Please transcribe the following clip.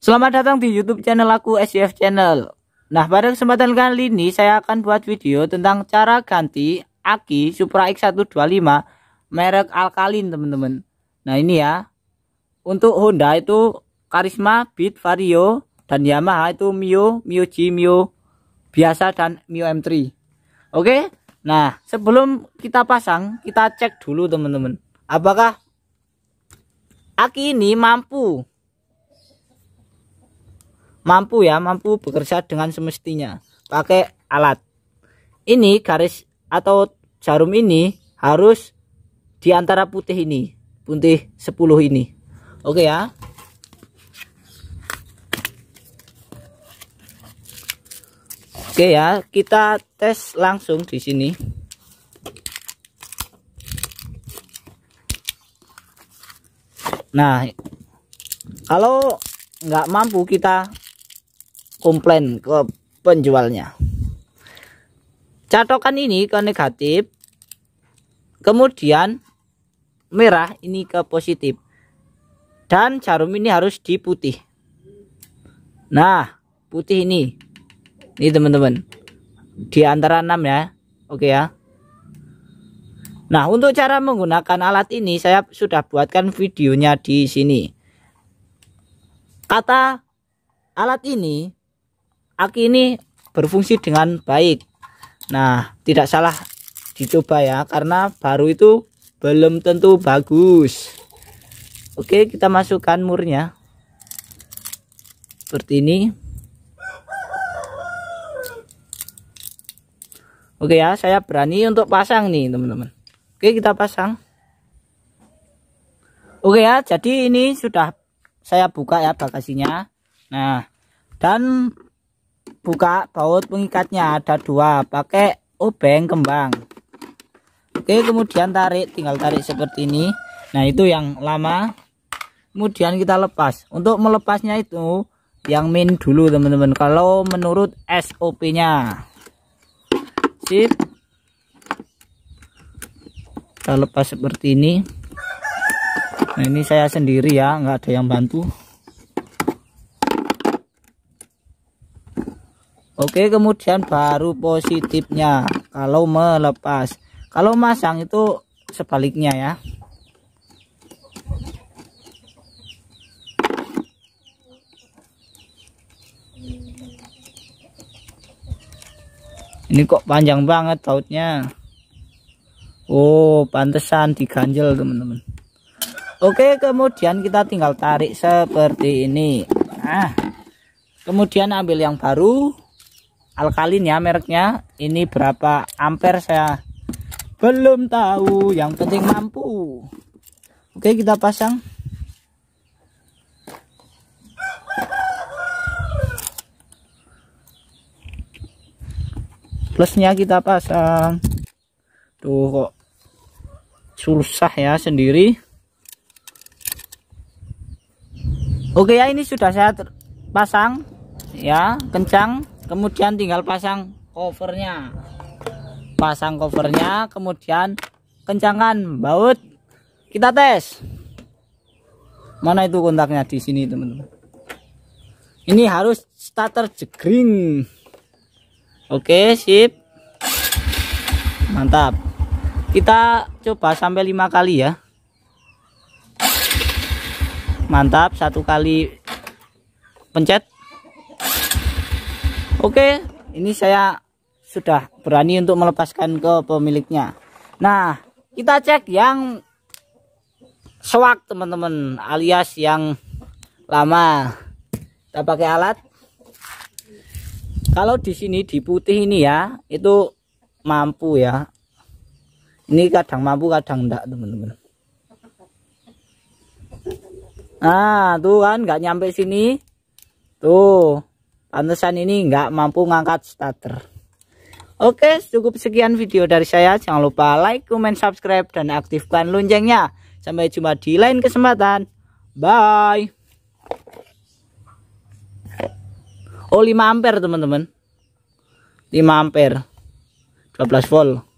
Selamat datang di YouTube channel aku SCF Channel. Nah, pada kesempatan kali ini saya akan buat video tentang cara ganti aki Supra X125 merek alkalin, teman-teman. Nah, ini ya. Untuk Honda itu Karisma, Beat, Vario, dan Yamaha itu Mio, Mio G, Mio biasa dan Mio M3. Oke. Nah, sebelum kita pasang, kita cek dulu, teman-teman. Apakah aki ini mampu mampu ya mampu bekerja dengan semestinya pakai alat ini garis atau jarum ini harus di antara putih ini putih 10 ini oke ya oke ya kita tes langsung di sini nah kalau nggak mampu kita komplain ke penjualnya catokan ini ke negatif kemudian merah ini ke positif dan jarum ini harus di putih nah putih ini ini teman-teman di antara 6 ya oke ya Nah untuk cara menggunakan alat ini saya sudah buatkan videonya di sini kata alat ini aki ini berfungsi dengan baik nah tidak salah dicoba ya karena baru itu belum tentu bagus oke kita masukkan murnya seperti ini Oke ya, saya berani untuk pasang nih, teman-teman. Oke, kita pasang. Oke ya, jadi ini sudah saya buka ya bagasinya. Nah, dan buka baut pengikatnya ada dua pakai obeng kembang oke kemudian tarik tinggal tarik seperti ini nah itu yang lama kemudian kita lepas untuk melepasnya itu yang min dulu teman-teman kalau menurut SOP nya sip kita lepas seperti ini nah ini saya sendiri ya nggak ada yang bantu Oke, kemudian baru positifnya kalau melepas. Kalau masang itu sebaliknya ya. Ini kok panjang banget tautnya. Oh, pantesan diganjel, teman-teman. Oke, kemudian kita tinggal tarik seperti ini. Nah, kemudian ambil yang baru alkalin ya mereknya ini berapa ampere saya belum tahu yang penting mampu oke kita pasang plusnya kita pasang tuh kok susah ya sendiri oke ya ini sudah saya pasang ya kencang kemudian tinggal pasang covernya pasang covernya kemudian kencangkan baut kita tes mana itu kontaknya di sini teman-teman ini harus starter jegring oke sip mantap kita coba sampai lima kali ya mantap satu kali pencet Oke, ini saya sudah berani untuk melepaskan ke pemiliknya. Nah, kita cek yang swak teman-teman, alias yang lama. Kita pakai alat. Kalau di sini di putih ini ya, itu mampu ya. Ini kadang mampu, kadang enggak, teman-teman. Nah, tuh kan nggak nyampe sini. Tuh. Pantesan ini nggak mampu ngangkat starter. Oke, cukup sekian video dari saya. Jangan lupa like, comment, subscribe, dan aktifkan loncengnya. Sampai jumpa di lain kesempatan. Bye. Oh, 5 ampere, teman-teman. 5 ampere. 12 volt.